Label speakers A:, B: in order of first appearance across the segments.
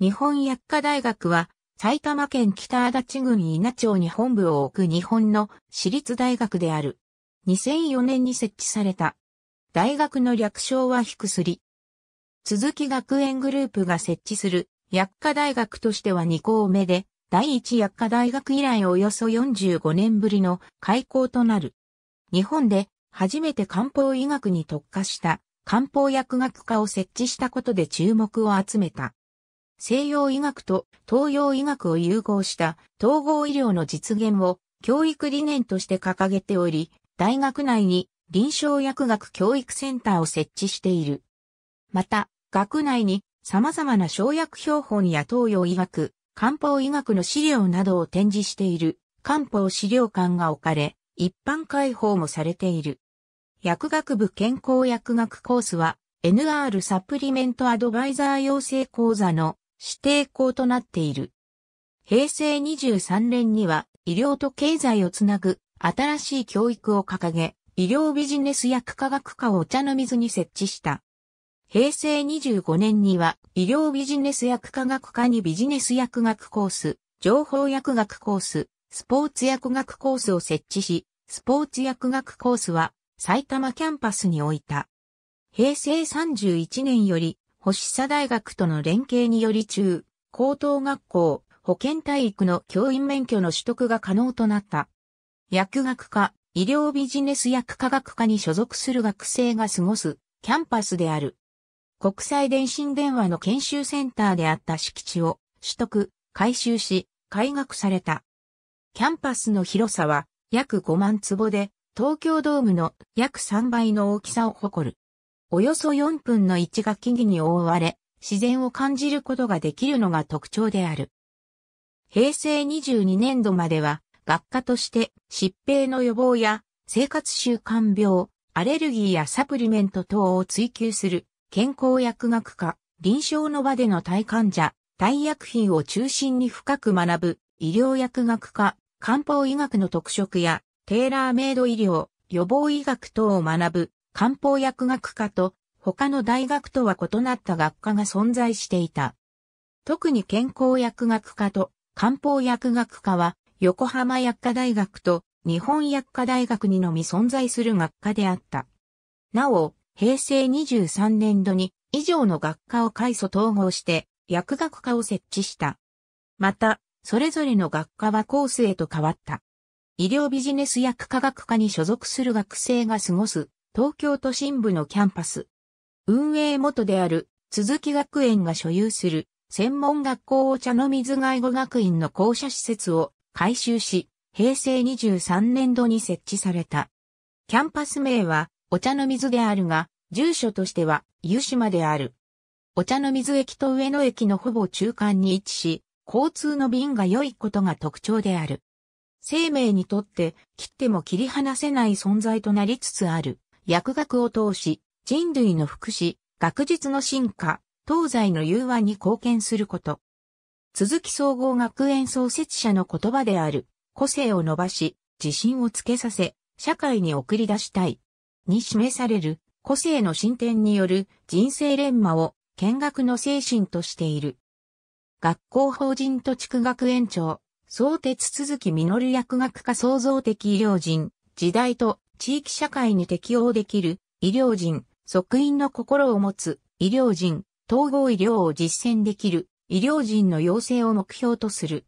A: 日本薬科大学は、埼玉県北足立郡稲町に本部を置く日本の私立大学である。2004年に設置された。大学の略称は低くすり。鈴木学園グループが設置する薬科大学としては2校目で、第一薬科大学以来およそ45年ぶりの開校となる。日本で初めて漢方医学に特化した漢方薬学科を設置したことで注目を集めた。西洋医学と東洋医学を融合した統合医療の実現を教育理念として掲げており、大学内に臨床薬学教育センターを設置している。また、学内に様々な生薬標本や東洋医学、漢方医学の資料などを展示している漢方資料館が置かれ、一般開放もされている。薬学部健康薬学コースは NR サプリメントアドバイザー養成講座の指定校となっている。平成23年には医療と経済をつなぐ新しい教育を掲げ、医療ビジネス薬科学科をお茶の水に設置した。平成25年には医療ビジネス薬科学科にビジネス薬学コース、情報薬学コース、スポーツ薬学コースを設置し、スポーツ薬学コースは埼玉キャンパスに置いた。平成31年より星佐大学との連携により中、高等学校、保健体育の教員免許の取得が可能となった。薬学科、医療ビジネス薬科学科に所属する学生が過ごすキャンパスである。国際電信電話の研修センターであった敷地を取得、改修し、開学された。キャンパスの広さは約5万坪で、東京ドームの約3倍の大きさを誇る。およそ4分の1が木々に覆われ、自然を感じることができるのが特徴である。平成22年度までは、学科として疾病の予防や生活習慣病、アレルギーやサプリメント等を追求する健康薬学科、臨床の場での体患者、体薬品を中心に深く学ぶ医療薬学科、漢方医学の特色やテーラーメイド医療、予防医学等を学ぶ漢方薬学科と他の大学とは異なった学科が存在していた。特に健康薬学科と漢方薬学科は横浜薬科大学と日本薬科大学にのみ存在する学科であった。なお、平成23年度に以上の学科を改祖統合して薬学科を設置した。また、それぞれの学科はコースへと変わった。医療ビジネス薬科学科に所属する学生が過ごす東京都心部のキャンパス。運営元である、鈴木学園が所有する、専門学校お茶の水外語学院の校舎施設を改修し、平成23年度に設置された。キャンパス名は、お茶の水であるが、住所としては、湯島である。お茶の水駅と上野駅のほぼ中間に位置し、交通の便が良いことが特徴である。生命にとって切っても切り離せない存在となりつつある。薬学を通し、人類の福祉、学術の進化、東西の融和に貢献すること。鈴木総合学園創設者の言葉である、個性を伸ばし、自信をつけさせ、社会に送り出したい。に示される、個性の進展による人生連磨を見学の精神としている。学校法人と地区学園長、創鉄鈴木実薬学科創造的医療人、時代と地域社会に適応できる医療人、即員の心を持つ医療人、統合医療を実践できる医療人の養成を目標とする。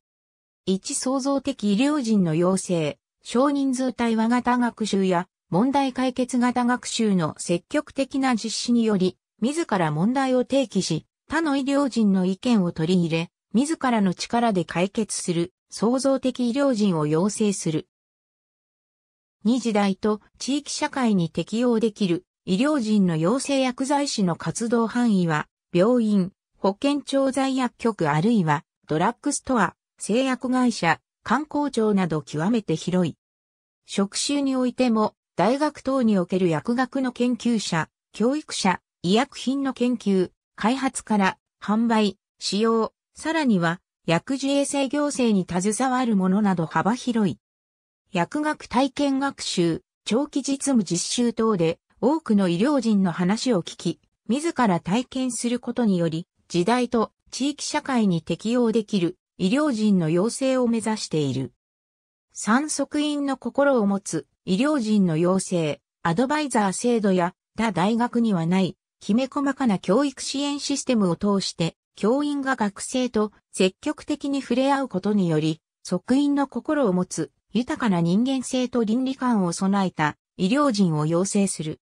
A: 一創造的医療人の養成、少人数対話型学習や問題解決型学習の積極的な実施により、自ら問題を提起し、他の医療人の意見を取り入れ、自らの力で解決する創造的医療人を養成する。二時代と地域社会に適応できる医療人の養成薬剤師の活動範囲は、病院、保健庁在薬局あるいは、ドラッグストア、製薬会社、観光庁など極めて広い。職種においても、大学等における薬学の研究者、教育者、医薬品の研究、開発から販売、使用、さらには薬事衛生行政に携わるものなど幅広い。薬学体験学習、長期実務実習等で多くの医療人の話を聞き、自ら体験することにより、時代と地域社会に適応できる医療人の養成を目指している。三足院の心を持つ医療人の養成、アドバイザー制度や他大学にはないきめ細かな教育支援システムを通して教員が学生と積極的に触れ合うことにより、即員の心を持つ豊かな人間性と倫理観を備えた医療人を養成する。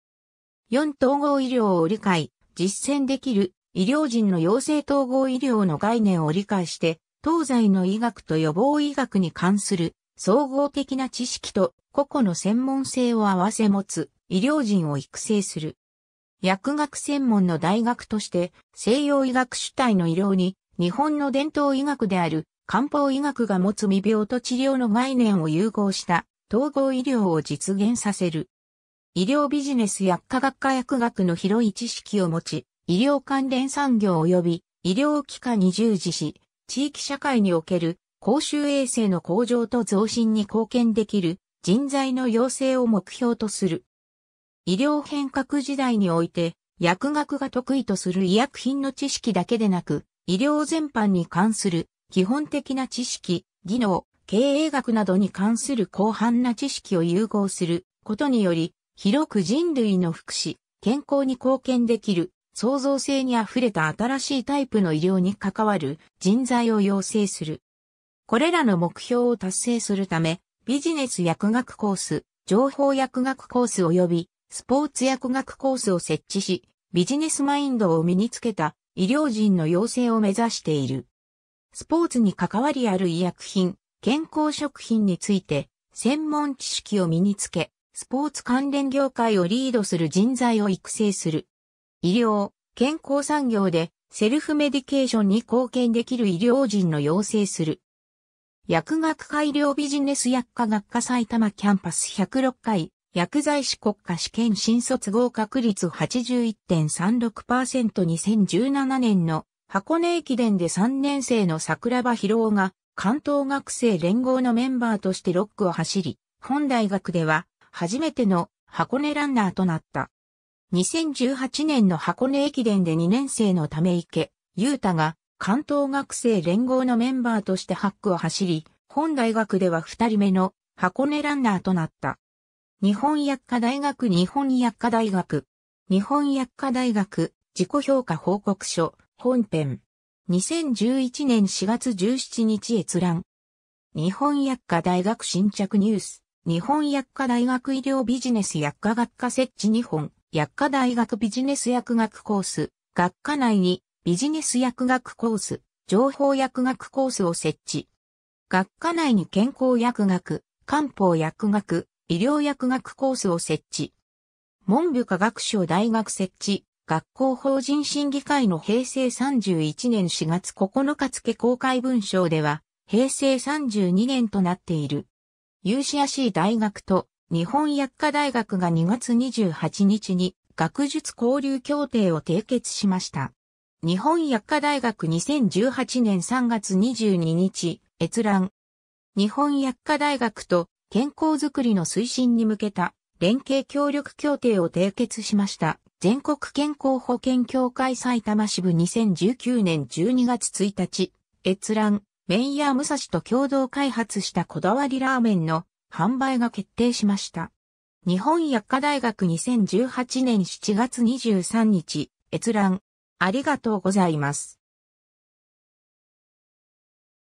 A: 4統合医療を理解、実践できる医療人の養成統合医療の概念を理解して、東西の医学と予防医学に関する総合的な知識と個々の専門性を併せ持つ医療人を育成する。薬学専門の大学として西洋医学主体の医療に日本の伝統医学である漢方医学が持つ未病と治療の概念を融合した統合医療を実現させる。医療ビジネス薬科学科薬学の広い知識を持ち、医療関連産業及び医療機関に従事し、地域社会における公衆衛生の向上と増進に貢献できる人材の養成を目標とする。医療変革時代において、薬学が得意とする医薬品の知識だけでなく、医療全般に関する基本的な知識、技能、経営学などに関する広範な知識を融合することにより、広く人類の福祉、健康に貢献できる、創造性に溢れた新しいタイプの医療に関わる人材を養成する。これらの目標を達成するため、ビジネス薬学コース、情報薬学コース及びスポーツ薬学コースを設置し、ビジネスマインドを身につけた医療人の養成を目指している。スポーツに関わりある医薬品、健康食品について、専門知識を身につけ、スポーツ関連業界をリードする人材を育成する。医療、健康産業でセルフメディケーションに貢献できる医療人の養成する。薬学改医療ビジネス薬科学科埼玉キャンパス106回、薬剤師国家試験新卒合格率 81.36%2017 年の箱根駅伝で3年生の桜庭博夫が関東学生連合のメンバーとして6区を走り、本大学では初めての箱根ランナーとなった。2018年の箱根駅伝で2年生のため池、優太が関東学生連合のメンバーとして8区を走り、本大学では2人目の箱根ランナーとなった。日本薬科大学日本薬科大学日本薬科大学自己評価報告書本編。2011年4月17日閲覧。日本薬科大学新着ニュース。日本薬科大学医療ビジネス薬科学科設置日本。薬科大学ビジネス薬学コース。学科内にビジネス薬学コース。情報薬学コースを設置。学科内に健康薬学、漢方薬学、医療薬学コースを設置。文部科学省大学設置、学校法人審議会の平成31年4月9日付公開文章では、平成32年となっている。UCRC 大学と日本薬科大学が2月28日に学術交流協定を締結しました。日本薬科大学2018年3月22日、閲覧。日本薬科大学と健康づくりの推進に向けた連携協力協定を締結しました。全国健康保険協会埼玉支部2019年12月1日、閲覧、麺屋武蔵と共同開発したこだわりラーメンの販売が決定しました。日本薬科大学2018年7月23日、閲覧、ありがとうございます。